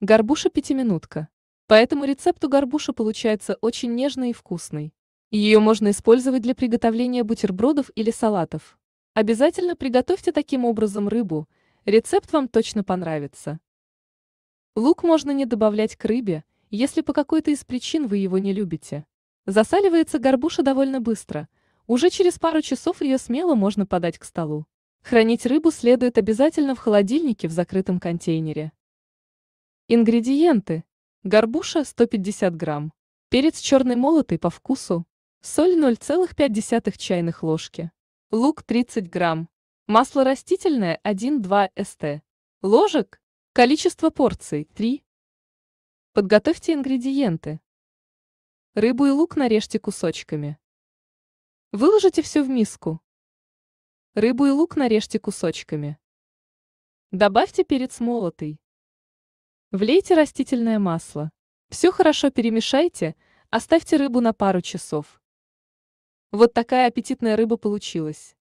Горбуша пятиминутка. По этому рецепту горбуша получается очень нежной и вкусной. Ее можно использовать для приготовления бутербродов или салатов. Обязательно приготовьте таким образом рыбу, рецепт вам точно понравится. Лук можно не добавлять к рыбе, если по какой-то из причин вы его не любите. Засаливается горбуша довольно быстро, уже через пару часов ее смело можно подать к столу. Хранить рыбу следует обязательно в холодильнике в закрытом контейнере. Ингредиенты. Горбуша 150 грамм. Перец черный молотый по вкусу. Соль 0,5 чайных ложки. Лук 30 грамм. Масло растительное 1-2 ст. Ложек. Количество порций 3. Подготовьте ингредиенты. Рыбу и лук нарежьте кусочками. Выложите все в миску. Рыбу и лук нарежьте кусочками. Добавьте перец молотый. Влейте растительное масло. Все хорошо перемешайте, оставьте рыбу на пару часов. Вот такая аппетитная рыба получилась.